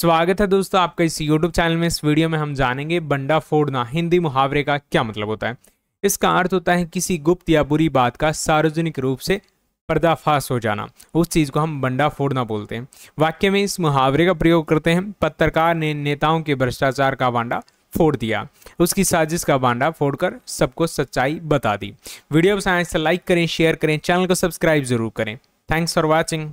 स्वागत है दोस्तों आपका इस YouTube चैनल में इस वीडियो में हम जानेंगे बंडा फोड़ना हिंदी मुहावरे का क्या मतलब होता है इसका अर्थ होता है किसी गुप्त या बुरी बात का सार्वजनिक रूप से पर्दाफाश हो जाना उस चीज़ को हम बंडा फोड़ना बोलते हैं वाक्य में इस मुहावरे का प्रयोग करते हैं पत्रकार ने नेताओं के भ्रष्टाचार का बांडा फोड़ दिया उसकी साजिश का बांडा फोड़कर सबको सच्चाई बता दी वीडियो पसंद से तो लाइक करें शेयर करें चैनल को सब्सक्राइब जरूर करें थैंक्स फॉर वॉचिंग